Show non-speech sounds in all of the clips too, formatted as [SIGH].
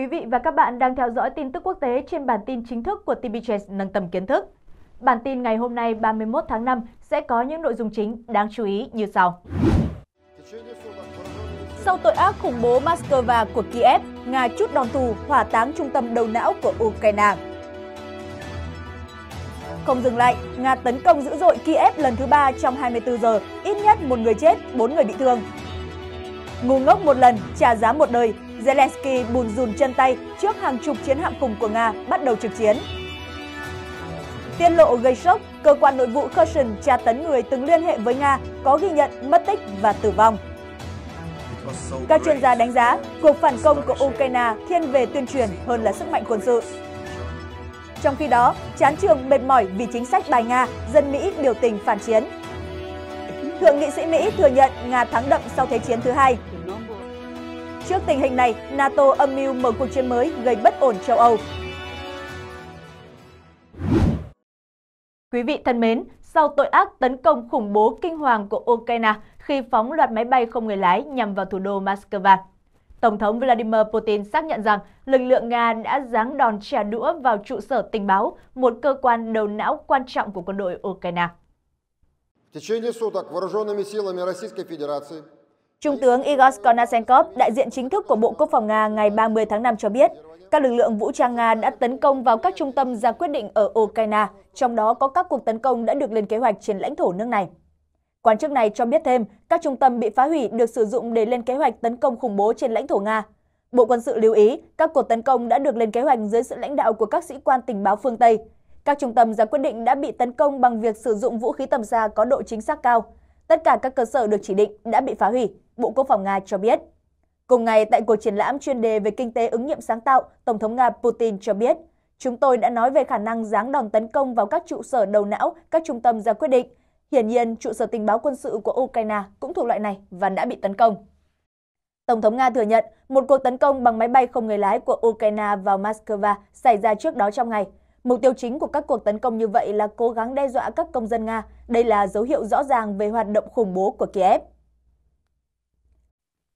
Quý vị và các bạn đang theo dõi tin tức quốc tế trên bản tin chính thức của TV Trends nâng tầm kiến thức. Bản tin ngày hôm nay 31 tháng 5 sẽ có những nội dung chính đáng chú ý như sau. Sau tội ác khủng bố Moscow của Kiev, Nga chút đòn thù hỏa táng trung tâm đầu não của Ukraine. Không dừng lại, Nga tấn công dữ dội Kiev lần thứ ba trong 24 giờ, ít nhất một người chết, bốn người bị thương. Ngu ngốc một lần, trả giá một đời, Zelensky bùn rùn chân tay trước hàng chục chiến hạm khủng của Nga bắt đầu trực chiến. Tiên lộ gây sốc, cơ quan nội vụ Kherson tra tấn người từng liên hệ với Nga có ghi nhận mất tích và tử vong. Các chuyên gia đánh giá cuộc phản công của Ukraine thiên về tuyên truyền hơn là sức mạnh quân sự. Trong khi đó, chán trường mệt mỏi vì chính sách bài Nga, dân Mỹ biểu tình phản chiến. Thượng nghị sĩ Mỹ thừa nhận Nga thắng đậm sau Thế chiến thứ hai. Trước tình hình này, NATO âm mưu mở cuộc chiến mới gây bất ổn châu Âu. Quý vị thân mến, sau tội ác tấn công khủng bố kinh hoàng của Ukraine khi phóng loạt máy bay không người lái nhằm vào thủ đô Moscow, Tổng thống Vladimir Putin xác nhận rằng lực lượng Nga đã giáng đòn trả đũa vào trụ sở tình báo, một cơ quan đầu não quan trọng của quân đội Ukraine. В течение суток вооруженными силами Российской Федерации Trung tướng Igor Konashenkov, đại diện chính thức của Bộ Quốc phòng Nga ngày 30 tháng 5 cho biết, các lực lượng vũ trang Nga đã tấn công vào các trung tâm ra quyết định ở Ukraine, trong đó có các cuộc tấn công đã được lên kế hoạch trên lãnh thổ nước này. Quan chức này cho biết thêm, các trung tâm bị phá hủy được sử dụng để lên kế hoạch tấn công khủng bố trên lãnh thổ Nga. Bộ Quân sự lưu ý, các cuộc tấn công đã được lên kế hoạch dưới sự lãnh đạo của các sĩ quan tình báo phương Tây. Các trung tâm ra quyết định đã bị tấn công bằng việc sử dụng vũ khí tầm xa có độ chính xác cao. Tất cả các cơ sở được chỉ định đã bị phá hủy. Bộ Quốc phòng Nga cho biết. Cùng ngày, tại cuộc triển lãm chuyên đề về kinh tế ứng nghiệm sáng tạo, Tổng thống Nga Putin cho biết, chúng tôi đã nói về khả năng giáng đòn tấn công vào các trụ sở đầu não, các trung tâm ra quyết định. Hiển nhiên, trụ sở tình báo quân sự của Ukraine cũng thuộc loại này và đã bị tấn công. Tổng thống Nga thừa nhận một cuộc tấn công bằng máy bay không người lái của Ukraine vào Moscow xảy ra trước đó trong ngày. Mục tiêu chính của các cuộc tấn công như vậy là cố gắng đe dọa các công dân Nga. Đây là dấu hiệu rõ ràng về hoạt động khủng bố của Kiev.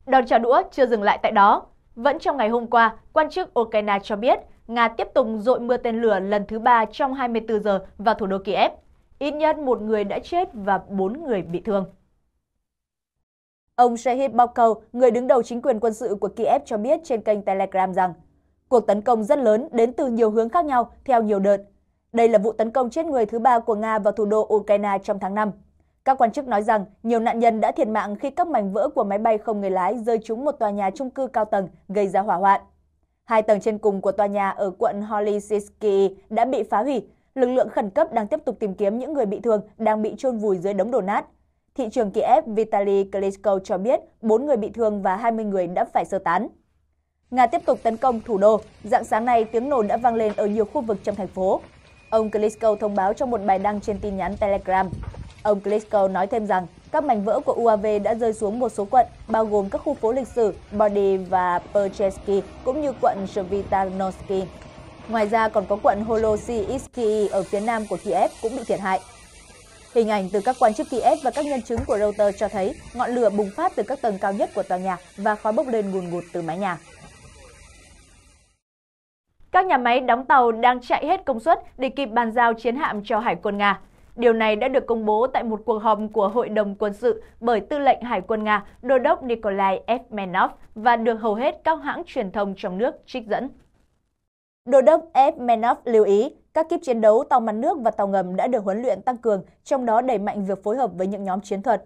Đòn trả đũa chưa dừng lại tại đó. Vẫn trong ngày hôm qua, quan chức Ukraine cho biết Nga tiếp tục dội mưa tên lửa lần thứ ba trong 24 giờ vào thủ đô Kiev. Ít nhất một người đã chết và bốn người bị thương. Ông Shahid Balkov, người đứng đầu chính quyền quân sự của Kiev cho biết trên kênh Telegram rằng cuộc tấn công rất lớn đến từ nhiều hướng khác nhau theo nhiều đợt. Đây là vụ tấn công chết người thứ ba của Nga vào thủ đô Ukraine trong tháng 5. Các quan chức nói rằng nhiều nạn nhân đã thiệt mạng khi các mảnh vỡ của máy bay không người lái rơi trúng một tòa nhà chung cư cao tầng gây ra hỏa hoạn. Hai tầng trên cùng của tòa nhà ở quận Holysiski đã bị phá hủy. Lực lượng khẩn cấp đang tiếp tục tìm kiếm những người bị thương đang bị chôn vùi dưới đống đổ nát. Thị trưởng Kiev Vitaly Klitschko cho biết 4 người bị thương và 20 người đã phải sơ tán. Nga tiếp tục tấn công thủ đô. Dạng sáng nay, tiếng nổ đã vang lên ở nhiều khu vực trong thành phố. Ông Klitschko thông báo trong một bài đăng trên tin nhắn Telegram. Ông Klitschko nói thêm rằng các mảnh vỡ của UAV đã rơi xuống một số quận, bao gồm các khu phố lịch sử Body và Perchesky, cũng như quận Svitanorsky. Ngoài ra còn có quận Holosivsky ở phía nam của Kiev cũng bị thiệt hại. Hình ảnh từ các quan chức Kiev và các nhân chứng của Reuters cho thấy ngọn lửa bùng phát từ các tầng cao nhất của tòa nhà và khói bốc lên ngùn ngụt từ mái nhà. Các nhà máy đóng tàu đang chạy hết công suất để kịp bàn giao chiến hạm cho Hải quân Nga. Điều này đã được công bố tại một cuộc họp của Hội đồng quân sự bởi Tư lệnh Hải quân Nga, Đô đốc Nikolai Evmenov và được hầu hết các hãng truyền thông trong nước trích dẫn. Đô đốc Evmenov lưu ý, các kiếp chiến đấu tàu mặt nước và tàu ngầm đã được huấn luyện tăng cường, trong đó đẩy mạnh việc phối hợp với những nhóm chiến thuật.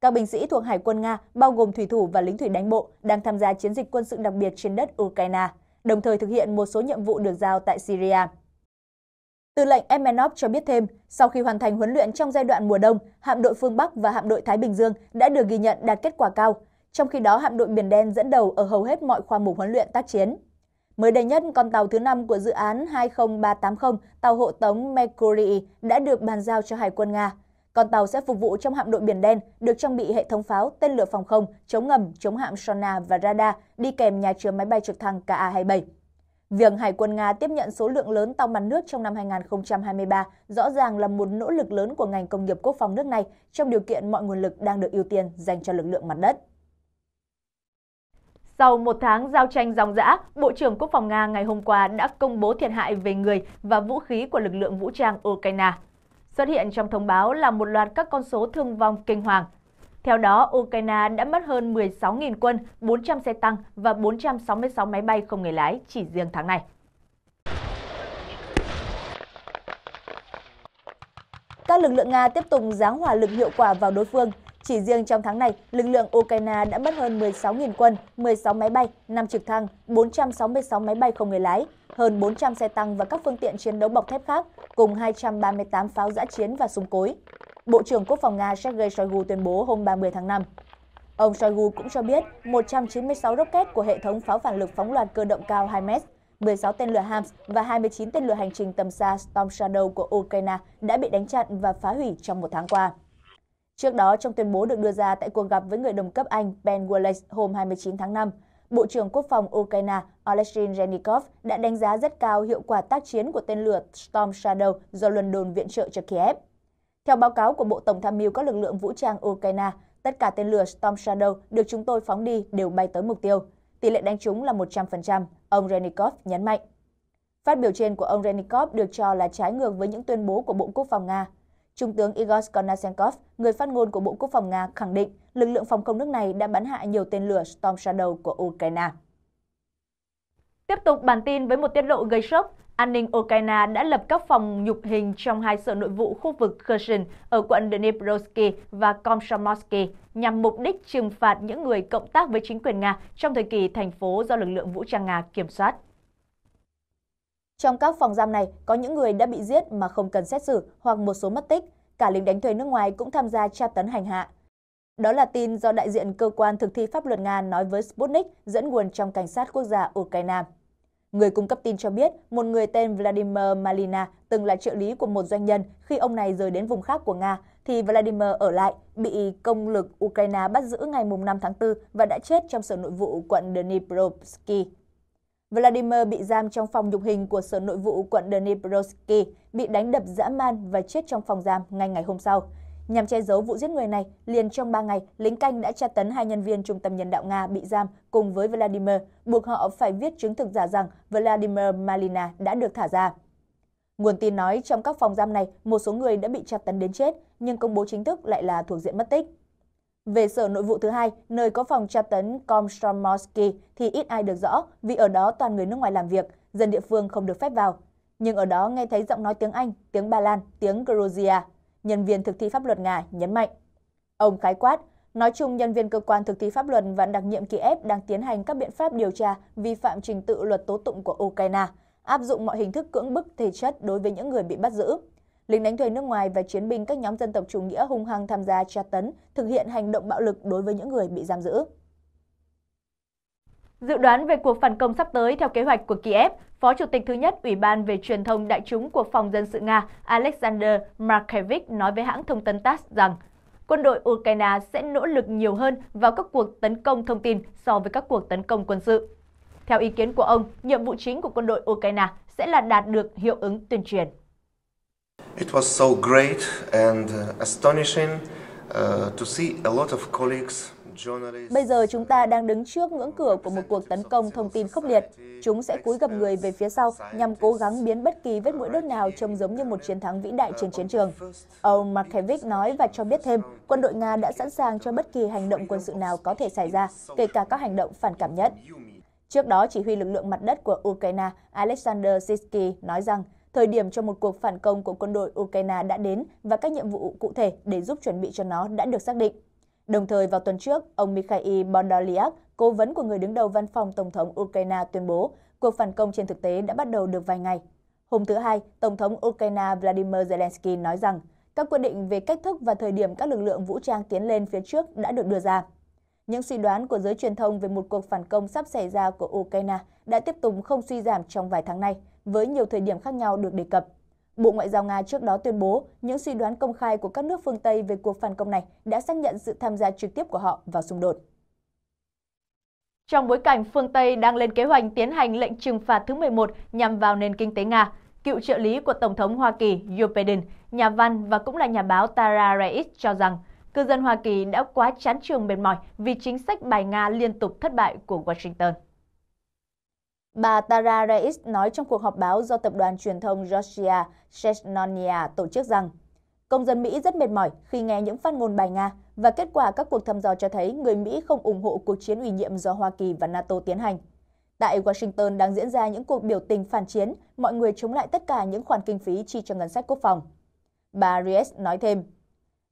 Các binh sĩ thuộc Hải quân Nga, bao gồm thủy thủ và lính thủy đánh bộ, đang tham gia chiến dịch quân sự đặc biệt trên đất Ukraine, đồng thời thực hiện một số nhiệm vụ được giao tại Syria. Tư lệnh Emenov cho biết thêm, sau khi hoàn thành huấn luyện trong giai đoạn mùa đông, hạm đội phương Bắc và hạm đội Thái Bình Dương đã được ghi nhận đạt kết quả cao. Trong khi đó, hạm đội Biển Đen dẫn đầu ở hầu hết mọi khoa mục huấn luyện tác chiến. Mới đây nhất, con tàu thứ 5 của dự án 20380, tàu hộ tống Mercury đã được bàn giao cho Hải quân Nga. Con tàu sẽ phục vụ trong hạm đội Biển Đen, được trang bị hệ thống pháo, tên lửa phòng không, chống ngầm, chống hạm Sona và radar, đi kèm nhà chứa máy bay trực thăng Ka-27. Việc Hải quân Nga tiếp nhận số lượng lớn tàu mặt nước trong năm 2023 rõ ràng là một nỗ lực lớn của ngành công nghiệp quốc phòng nước này trong điều kiện mọi nguồn lực đang được ưu tiên dành cho lực lượng mặt đất. Sau một tháng giao tranh dòng dã, Bộ trưởng Quốc phòng Nga ngày hôm qua đã công bố thiệt hại về người và vũ khí của lực lượng vũ trang Ukraine. Xuất hiện trong thông báo là một loạt các con số thương vong kinh hoàng – theo đó, Ukraine đã mất hơn 16.000 quân, 400 xe tăng và 466 máy bay không người lái chỉ riêng tháng này. Các lực lượng Nga tiếp tục giáng hỏa lực hiệu quả vào đối phương. Chỉ riêng trong tháng này, lực lượng Ukraine đã mất hơn 16.000 quân, 16 máy bay, 5 trực thăng, 466 máy bay không người lái, hơn 400 xe tăng và các phương tiện chiến đấu bọc thép khác, cùng 238 pháo giã chiến và súng cối. Bộ trưởng Quốc phòng Nga Sergei Shoigu tuyên bố hôm 30 tháng 5. Ông Shoigu cũng cho biết 196 rocket của hệ thống pháo phản lực phóng loạt cơ động cao HIMARS, 16 tên lửa Hams và 29 tên lửa hành trình tầm xa Storm Shadow của Ukraine đã bị đánh chặn và phá hủy trong một tháng qua. Trước đó, trong tuyên bố được đưa ra tại cuộc gặp với người đồng cấp Anh Ben Wallace hôm 29 tháng 5, Bộ trưởng Quốc phòng Ukraine Oleksiy Reznikov đã đánh giá rất cao hiệu quả tác chiến của tên lửa Storm Shadow do London viện trợ cho Kiev. Theo báo cáo của Bộ Tổng tham mưu các lực lượng vũ trang Ukraine, tất cả tên lửa Storm Shadow được chúng tôi phóng đi đều bay tới mục tiêu. Tỷ lệ đánh trúng là 100%, ông Renikov nhấn mạnh. Phát biểu trên của ông Renikov được cho là trái ngược với những tuyên bố của Bộ Quốc phòng Nga. Trung tướng Igor Konashenkov, người phát ngôn của Bộ Quốc phòng Nga, khẳng định lực lượng phòng không nước này đã bắn hạ nhiều tên lửa Storm Shadow của Ukraine. Tiếp tục bản tin với một tiết lộ gây sốc An ninh Ukraine đã lập các phòng nhục hình trong hai sở nội vụ khu vực Kherson ở quận Dnipropetrovsk và Komsomolsky nhằm mục đích trừng phạt những người cộng tác với chính quyền Nga trong thời kỳ thành phố do lực lượng vũ trang Nga kiểm soát. Trong các phòng giam này, có những người đã bị giết mà không cần xét xử hoặc một số mất tích. Cả lính đánh thuê nước ngoài cũng tham gia tra tấn hành hạ. Đó là tin do đại diện cơ quan thực thi pháp luật Nga nói với Sputnik dẫn nguồn trong cảnh sát quốc gia Ukraine. Người cung cấp tin cho biết, một người tên Vladimir Malina từng là trợ lý của một doanh nhân khi ông này rời đến vùng khác của Nga, thì Vladimir ở lại, bị công lực Ukraine bắt giữ ngày 5 tháng 4 và đã chết trong sở nội vụ quận Dnipropetrovsk. Vladimir bị giam trong phòng nhục hình của sở nội vụ quận Dnipropetrovsk, bị đánh đập dã man và chết trong phòng giam ngay ngày hôm sau. Nhằm che giấu vụ giết người này, liền trong 3 ngày, lính canh đã tra tấn hai nhân viên trung tâm nhân đạo Nga bị giam cùng với Vladimir, buộc họ phải viết chứng thực giả rằng Vladimir Malina đã được thả ra. Nguồn tin nói trong các phòng giam này, một số người đã bị tra tấn đến chết, nhưng công bố chính thức lại là thuộc diện mất tích. Về sở nội vụ thứ hai, nơi có phòng tra tấn Komstromorsky thì ít ai được rõ vì ở đó toàn người nước ngoài làm việc, dân địa phương không được phép vào. Nhưng ở đó nghe thấy giọng nói tiếng Anh, tiếng Ba Lan, tiếng Georgia, nhân viên thực thi pháp luật Nga nhấn mạnh. Ông khái quát, nói chung nhân viên cơ quan thực thi pháp luật và đặc nhiệm Kiev đang tiến hành các biện pháp điều tra vi phạm trình tự luật tố tụng của Ukraine, áp dụng mọi hình thức cưỡng bức thể chất đối với những người bị bắt giữ. Lính đánh thuê nước ngoài và chiến binh các nhóm dân tộc chủ nghĩa hung hăng tham gia tra tấn, thực hiện hành động bạo lực đối với những người bị giam giữ. Dự đoán về cuộc phản công sắp tới theo kế hoạch của Kiev, Phó Chủ tịch thứ nhất Ủy ban về truyền thông đại chúng của Phòng dân sự Nga Alexander Markevich nói với hãng thông tấn TASS rằng quân đội Ukraine sẽ nỗ lực nhiều hơn vào các cuộc tấn công thông tin so với các cuộc tấn công quân sự. Theo ý kiến của ông, nhiệm vụ chính của quân đội Ukraine sẽ là đạt được hiệu ứng tuyên truyền. It was so great and uh, astonishing uh, to see a lot of colleagues Bây giờ chúng ta đang đứng trước ngưỡng cửa của một cuộc tấn công thông tin khốc liệt. Chúng sẽ cúi gập người về phía sau nhằm cố gắng biến bất kỳ vết mũi đốt nào trông giống như một chiến thắng vĩ đại trên chiến trường. Ông Markevich nói và cho biết thêm, quân đội Nga đã sẵn sàng cho bất kỳ hành động quân sự nào có thể xảy ra, kể cả các hành động phản cảm nhất. Trước đó, chỉ huy lực lượng mặt đất của Ukraine Alexander Zizky nói rằng thời điểm cho một cuộc phản công của quân đội Ukraine đã đến và các nhiệm vụ cụ thể để giúp chuẩn bị cho nó đã được xác định. Đồng thời vào tuần trước, ông Mikhail Bondoliak, cố vấn của người đứng đầu văn phòng Tổng thống Ukraine tuyên bố cuộc phản công trên thực tế đã bắt đầu được vài ngày. Hôm thứ Hai, Tổng thống Ukraine Vladimir Zelensky nói rằng các quyết định về cách thức và thời điểm các lực lượng vũ trang tiến lên phía trước đã được đưa ra. Những suy đoán của giới truyền thông về một cuộc phản công sắp xảy ra của Ukraine đã tiếp tục không suy giảm trong vài tháng nay, với nhiều thời điểm khác nhau được đề cập. Bộ Ngoại giao Nga trước đó tuyên bố những suy đoán công khai của các nước phương Tây về cuộc phản công này đã xác nhận sự tham gia trực tiếp của họ vào xung đột. Trong bối cảnh phương Tây đang lên kế hoạch tiến hành lệnh trừng phạt thứ 11 nhằm vào nền kinh tế Nga, cựu trợ lý của Tổng thống Hoa Kỳ Joe Biden, nhà văn và cũng là nhà báo Tara Reis cho rằng cư dân Hoa Kỳ đã quá chán trường mệt mỏi vì chính sách bài Nga liên tục thất bại của Washington. Bà Tara Reis nói trong cuộc họp báo do tập đoàn truyền thông Georgia Chesnonia tổ chức rằng Công dân Mỹ rất mệt mỏi khi nghe những phát ngôn bài Nga và kết quả các cuộc thăm dò cho thấy người Mỹ không ủng hộ cuộc chiến ủy nhiệm do Hoa Kỳ và NATO tiến hành. Tại Washington đang diễn ra những cuộc biểu tình phản chiến, mọi người chống lại tất cả những khoản kinh phí chi cho ngân sách quốc phòng. Bà Reyes nói thêm,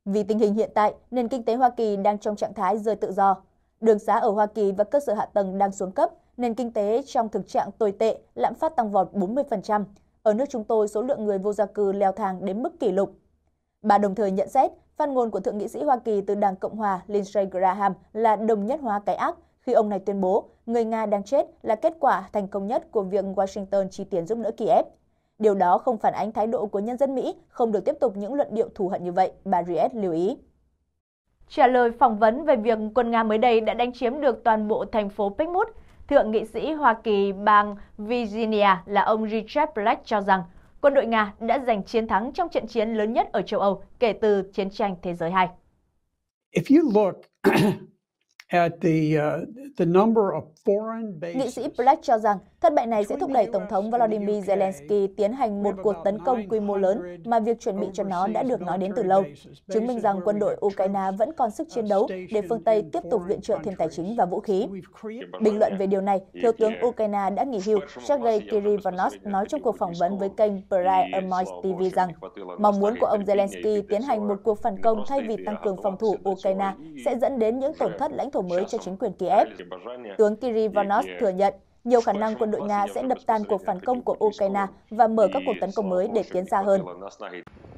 vì tình hình hiện tại, nền kinh tế Hoa Kỳ đang trong trạng thái rơi tự do. Đường xá ở Hoa Kỳ và cơ sở hạ tầng đang xuống cấp, nền kinh tế trong thực trạng tồi tệ, lạm phát tăng vọt 40%. Ở nước chúng tôi, số lượng người vô gia cư leo thang đến mức kỷ lục. Bà đồng thời nhận xét, phát ngôn của Thượng nghị sĩ Hoa Kỳ từ Đảng Cộng hòa Lindsey Graham là đồng nhất hóa cái ác khi ông này tuyên bố người Nga đang chết là kết quả thành công nhất của việc Washington chi tiền giúp đỡ Kiev. Điều đó không phản ánh thái độ của nhân dân Mỹ không được tiếp tục những luận điệu thù hận như vậy, bà Riet lưu ý. Trả lời phỏng vấn về việc quân Nga mới đây đã đánh chiếm được toàn bộ thành phố Pekmut, thượng nghị sĩ Hoa Kỳ bang Virginia là ông Richard Black cho rằng quân đội Nga đã giành chiến thắng trong trận chiến lớn nhất ở châu Âu kể từ chiến tranh thế giới II. [CLEARS THROAT] Uh, nghị sĩ Black cho rằng Thất bại này sẽ thúc đẩy Tổng thống Volodymyr Zelensky tiến hành một cuộc tấn công quy mô lớn mà việc chuẩn bị cho nó đã được nói đến từ lâu, chứng minh rằng quân đội Ukraine vẫn còn sức chiến đấu để phương Tây tiếp tục viện trợ thêm tài chính và vũ khí. Bình luận về điều này, Thiếu tướng Ukraine đã nghỉ hưu Sergei Kirivanos nói trong cuộc phỏng vấn với kênh Pride Amois TV rằng mong muốn của ông Zelensky tiến hành một cuộc phản công thay vì tăng cường phòng thủ Ukraine sẽ dẫn đến những tổn thất lãnh thổ mới cho chính quyền Kiev. Tướng Kirivanos thừa nhận nhiều khả năng quân đội Nga sẽ đập tan cuộc phản công của Ukraine và mở các cuộc tấn công mới để tiến xa hơn.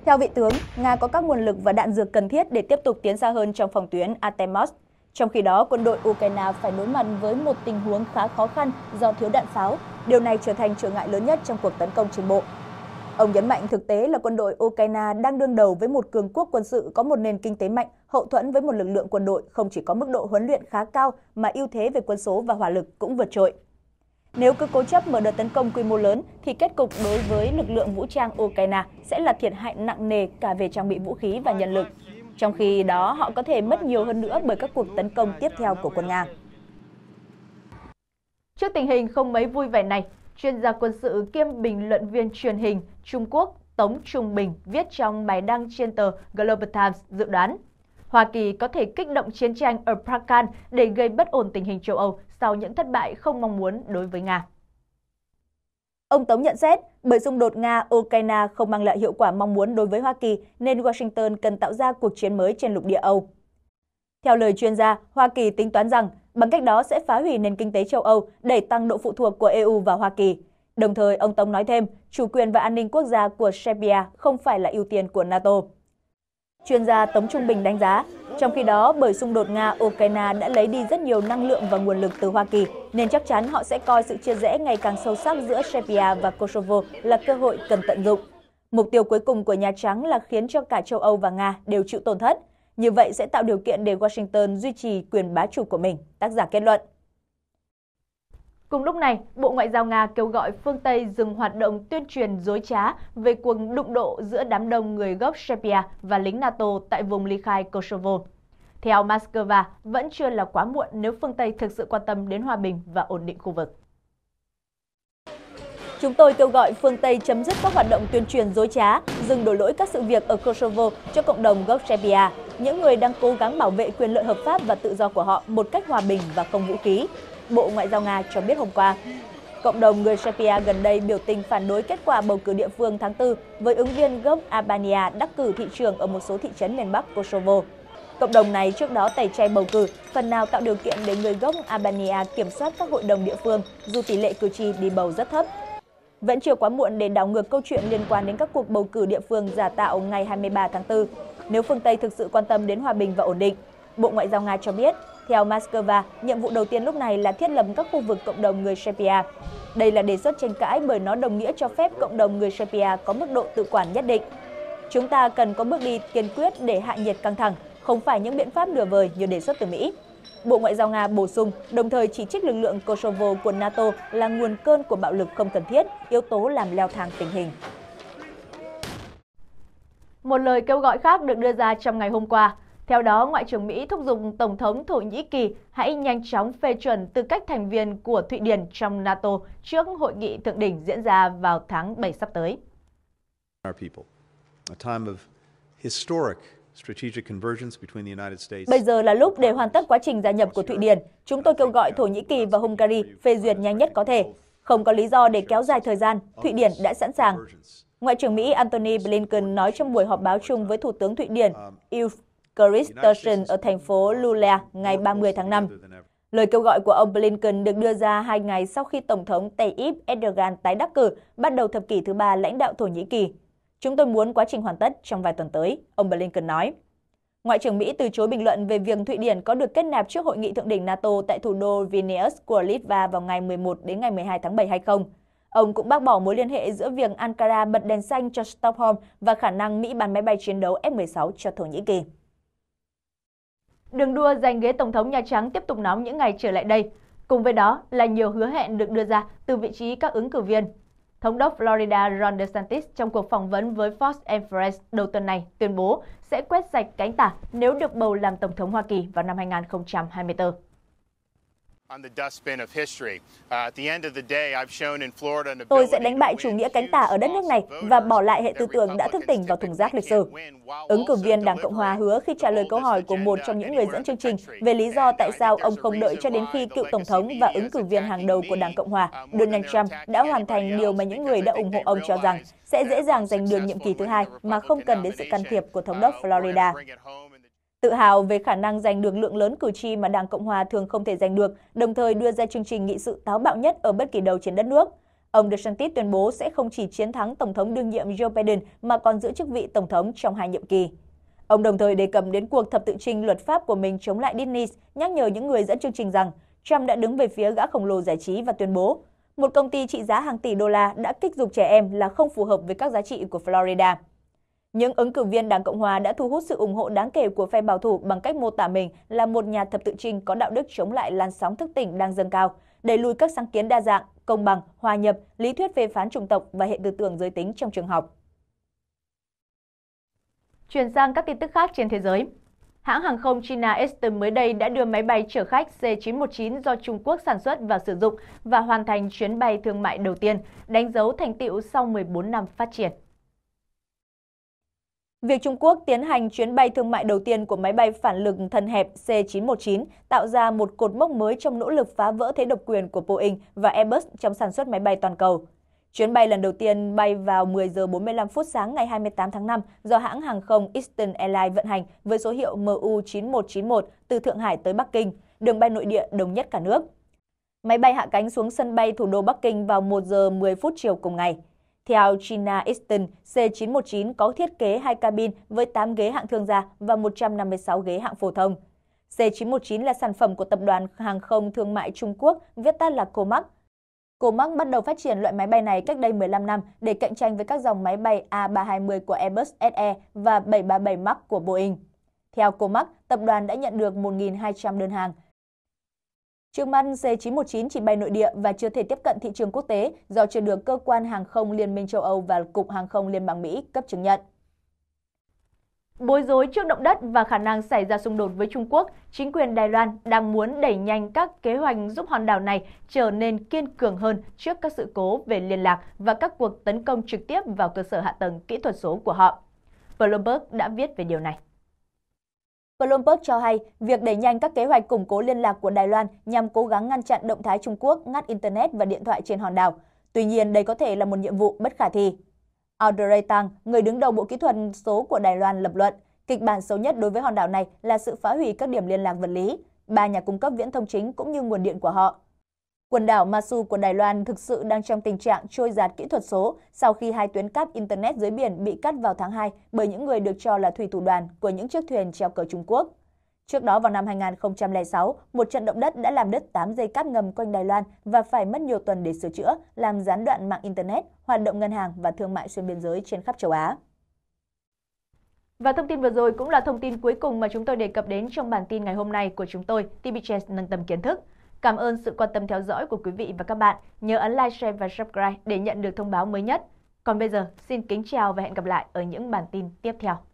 Theo vị tướng, Nga có các nguồn lực và đạn dược cần thiết để tiếp tục tiến xa hơn trong phòng tuyến Artemis. Trong khi đó, quân đội Ukraine phải đối mặt với một tình huống khá khó khăn do thiếu đạn pháo. Điều này trở thành trở ngại lớn nhất trong cuộc tấn công trên bộ. Ông nhấn mạnh thực tế là quân đội Ukraine đang đương đầu với một cường quốc quân sự có một nền kinh tế mạnh, hậu thuẫn với một lực lượng quân đội không chỉ có mức độ huấn luyện khá cao mà ưu thế về quân số và hỏa lực cũng vượt trội. Nếu cứ cố chấp mở đợt tấn công quy mô lớn thì kết cục đối với lực lượng vũ trang Ukraine sẽ là thiệt hại nặng nề cả về trang bị vũ khí và nhân lực. Trong khi đó, họ có thể mất nhiều hơn nữa bởi các cuộc tấn công tiếp theo của quân Nga. Trước tình hình không mấy vui vẻ này, chuyên gia quân sự kiêm bình luận viên truyền hình Trung Quốc Tống Trung Bình viết trong bài đăng trên tờ Global Times dự đoán – Hoa Kỳ có thể kích động chiến tranh ở Balkan để gây bất ổn tình hình châu Âu sau những thất bại không mong muốn đối với Nga. Ông Tống nhận xét, bởi xung đột Nga-Ukraine không mang lại hiệu quả mong muốn đối với Hoa Kỳ nên Washington cần tạo ra cuộc chiến mới trên lục địa Âu. Theo lời chuyên gia, Hoa Kỳ tính toán rằng bằng cách đó sẽ phá hủy nền kinh tế châu Âu, đẩy tăng độ phụ thuộc của EU vào Hoa Kỳ. Đồng thời, ông Tống nói thêm, chủ quyền và an ninh quốc gia của Serbia không phải là ưu tiên của NATO. Chuyên gia Tống Trung Bình đánh giá, trong khi đó, bởi xung đột Nga-Ukraine đã lấy đi rất nhiều năng lượng và nguồn lực từ Hoa Kỳ, nên chắc chắn họ sẽ coi sự chia rẽ ngày càng sâu sắc giữa Serbia và Kosovo là cơ hội cần tận dụng. Mục tiêu cuối cùng của Nhà Trắng là khiến cho cả châu Âu và Nga đều chịu tổn thất. Như vậy sẽ tạo điều kiện để Washington duy trì quyền bá chủ của mình, tác giả kết luận. Cùng lúc này, Bộ Ngoại giao Nga kêu gọi phương Tây dừng hoạt động tuyên truyền dối trá về cuộc đụng độ giữa đám đông người gốc Serbia và lính NATO tại vùng ly khai Kosovo. Theo Moscow, vẫn chưa là quá muộn nếu phương Tây thực sự quan tâm đến hòa bình và ổn định khu vực. Chúng tôi kêu gọi phương Tây chấm dứt các hoạt động tuyên truyền dối trá, dừng đổ lỗi các sự việc ở Kosovo cho cộng đồng gốc Serbia, những người đang cố gắng bảo vệ quyền lợi hợp pháp và tự do của họ một cách hòa bình và không vũ khí. Bộ Ngoại giao Nga cho biết hôm qua. Cộng đồng người Serbia gần đây biểu tình phản đối kết quả bầu cử địa phương tháng 4 với ứng viên gốc Albania đắc cử thị trường ở một số thị trấn miền Bắc Kosovo. Cộng đồng này trước đó tẩy chay bầu cử, phần nào tạo điều kiện để người gốc Albania kiểm soát các hội đồng địa phương dù tỷ lệ cử tri đi bầu rất thấp. Vẫn chưa quá muộn để đảo ngược câu chuyện liên quan đến các cuộc bầu cử địa phương giả tạo ngày 23 tháng 4, nếu phương Tây thực sự quan tâm đến hòa bình và ổn định. Bộ Ngoại giao Nga cho biết theo Moscow, nhiệm vụ đầu tiên lúc này là thiết lập các khu vực cộng đồng người Serbia. Đây là đề xuất tranh cãi bởi nó đồng nghĩa cho phép cộng đồng người Serbia có mức độ tự quản nhất định. Chúng ta cần có bước đi kiên quyết để hạ nhiệt căng thẳng, không phải những biện pháp nửa vời như đề xuất từ Mỹ. Bộ Ngoại giao Nga bổ sung, đồng thời chỉ trích lực lượng Kosovo của NATO là nguồn cơn của bạo lực không cần thiết, yếu tố làm leo thang tình hình. Một lời kêu gọi khác được đưa ra trong ngày hôm qua, theo đó, Ngoại trưởng Mỹ thúc giục Tổng thống Thổ Nhĩ Kỳ hãy nhanh chóng phê chuẩn tư cách thành viên của Thụy Điển trong NATO trước hội nghị thượng đỉnh diễn ra vào tháng 7 sắp tới. Bây giờ là lúc để hoàn tất quá trình gia nhập của Thụy Điển. Chúng tôi kêu gọi Thổ Nhĩ Kỳ và Hungary phê duyệt nhanh nhất có thể. Không có lý do để kéo dài thời gian, Thụy Điển đã sẵn sàng. Ngoại trưởng Mỹ Antony Blinken nói trong buổi họp báo chung với Thủ tướng Thụy Điển Ulf um, Christensen ở thành phố Lulea ngày 30 tháng 5. Lời kêu gọi của ông Blinken được đưa ra hai ngày sau khi Tổng thống Tayyip Erdogan tái đắc cử bắt đầu thập kỷ thứ ba lãnh đạo Thổ Nhĩ Kỳ. Chúng tôi muốn quá trình hoàn tất trong vài tuần tới, ông Blinken nói. Ngoại trưởng Mỹ từ chối bình luận về việc Thụy Điển có được kết nạp trước hội nghị thượng đỉnh NATO tại thủ đô Vilnius của Litva vào ngày 11 đến ngày 12 tháng 7 hay không. Ông cũng bác bỏ mối liên hệ giữa việc Ankara bật đèn xanh cho Stockholm và khả năng Mỹ bán máy bay chiến đấu F-16 cho Thổ Nhĩ Kỳ. Đường đua giành ghế Tổng thống Nhà Trắng tiếp tục nóng những ngày trở lại đây. Cùng với đó là nhiều hứa hẹn được đưa ra từ vị trí các ứng cử viên. Thống đốc Florida Ron DeSantis trong cuộc phỏng vấn với Fox Friends đầu tuần này tuyên bố sẽ quét sạch cánh tả nếu được bầu làm Tổng thống Hoa Kỳ vào năm 2024. Tôi sẽ đánh bại chủ nghĩa cánh tả ở đất nước này và bỏ lại hệ tư tưởng đã thức tỉnh vào thùng rác lịch sử. Ứng cử viên Đảng Cộng Hòa hứa khi trả lời câu hỏi của một trong những người dẫn chương trình về lý do tại sao ông không đợi cho đến khi cựu Tổng thống và ứng cử viên hàng đầu của Đảng Cộng Hòa, uh, Donald Trump đã hoàn thành điều mà những người đã ủng hộ ông cho rằng sẽ dễ dàng giành được nhiệm kỳ thứ hai mà không cần đến sự can thiệp của Thống đốc Florida. Tự hào về khả năng giành được lượng lớn cử tri mà Đảng Cộng Hòa thường không thể giành được, đồng thời đưa ra chương trình nghị sự táo bạo nhất ở bất kỳ đầu trên đất nước. Ông DeSantis tuyên bố sẽ không chỉ chiến thắng Tổng thống đương nhiệm Joe Biden mà còn giữ chức vị Tổng thống trong hai nhiệm kỳ. Ông đồng thời đề cập đến cuộc thập tự trình luật pháp của mình chống lại Disney, nhắc nhở những người dẫn chương trình rằng Trump đã đứng về phía gã khổng lồ giải trí và tuyên bố một công ty trị giá hàng tỷ đô la đã kích dục trẻ em là không phù hợp với các giá trị của Florida. Những ứng cử viên Đảng Cộng hòa đã thu hút sự ủng hộ đáng kể của phe bảo thủ bằng cách mô tả mình là một nhà thập tự trinh có đạo đức chống lại làn sóng thức tỉnh đang dâng cao, đẩy lùi các sáng kiến đa dạng, công bằng, hòa nhập, lý thuyết phê phán chủng tộc và hệ tư tưởng giới tính trong trường học. Chuyển sang các tin tức khác trên thế giới. Hãng hàng không China Eastern mới đây đã đưa máy bay chở khách C919 do Trung Quốc sản xuất và sử dụng và hoàn thành chuyến bay thương mại đầu tiên, đánh dấu thành tựu sau 14 năm phát triển. Việc Trung Quốc tiến hành chuyến bay thương mại đầu tiên của máy bay phản lực thân hẹp C-919 tạo ra một cột mốc mới trong nỗ lực phá vỡ thế độc quyền của Boeing và Airbus trong sản xuất máy bay toàn cầu. Chuyến bay lần đầu tiên bay vào 10 giờ 45 phút sáng ngày 28 tháng 5 do hãng hàng không Eastern Airlines vận hành với số hiệu MU9191 từ Thượng Hải tới Bắc Kinh, đường bay nội địa đồng nhất cả nước. Máy bay hạ cánh xuống sân bay thủ đô Bắc Kinh vào 1 giờ 10 phút chiều cùng ngày. Theo China Eastern, C919 có thiết kế hai cabin với 8 ghế hạng thương gia và 156 ghế hạng phổ thông. C919 là sản phẩm của tập đoàn hàng không thương mại Trung Quốc, viết tắt là Comac. Comac bắt đầu phát triển loại máy bay này cách đây 15 năm để cạnh tranh với các dòng máy bay A320 của Airbus SE và 737 MAX của Boeing. Theo Comac, tập đoàn đã nhận được 1.200 đơn hàng – Trương Măn C919 chỉ bay nội địa và chưa thể tiếp cận thị trường quốc tế do chưa được cơ quan hàng không Liên minh châu Âu và Cục Hàng không Liên bang Mỹ cấp chứng nhận. Bối rối trước động đất và khả năng xảy ra xung đột với Trung Quốc, chính quyền Đài Loan đang muốn đẩy nhanh các kế hoạch giúp hòn đảo này trở nên kiên cường hơn trước các sự cố về liên lạc và các cuộc tấn công trực tiếp vào cơ sở hạ tầng kỹ thuật số của họ. Bloomberg đã viết về điều này. Bloomberg cho hay việc đẩy nhanh các kế hoạch củng cố liên lạc của Đài Loan nhằm cố gắng ngăn chặn động thái Trung Quốc ngắt Internet và điện thoại trên hòn đảo. Tuy nhiên, đây có thể là một nhiệm vụ bất khả thi. Audrey Tang, người đứng đầu Bộ Kỹ thuật số của Đài Loan lập luận, kịch bản xấu nhất đối với hòn đảo này là sự phá hủy các điểm liên lạc vật lý, ba nhà cung cấp viễn thông chính cũng như nguồn điện của họ. Quần đảo Masu của Đài Loan thực sự đang trong tình trạng trôi giạt kỹ thuật số sau khi hai tuyến cáp Internet dưới biển bị cắt vào tháng 2 bởi những người được cho là thủy thủ đoàn của những chiếc thuyền treo cờ Trung Quốc. Trước đó vào năm 2006, một trận động đất đã làm đứt 8 dây cáp ngầm quanh Đài Loan và phải mất nhiều tuần để sửa chữa, làm gián đoạn mạng Internet, hoạt động ngân hàng và thương mại xuyên biên giới trên khắp châu Á. Và thông tin vừa rồi cũng là thông tin cuối cùng mà chúng tôi đề cập đến trong bản tin ngày hôm nay của chúng tôi, TBCS nâng tầm kiến thức. Cảm ơn sự quan tâm theo dõi của quý vị và các bạn. Nhớ ấn like, share và subscribe để nhận được thông báo mới nhất. Còn bây giờ, xin kính chào và hẹn gặp lại ở những bản tin tiếp theo.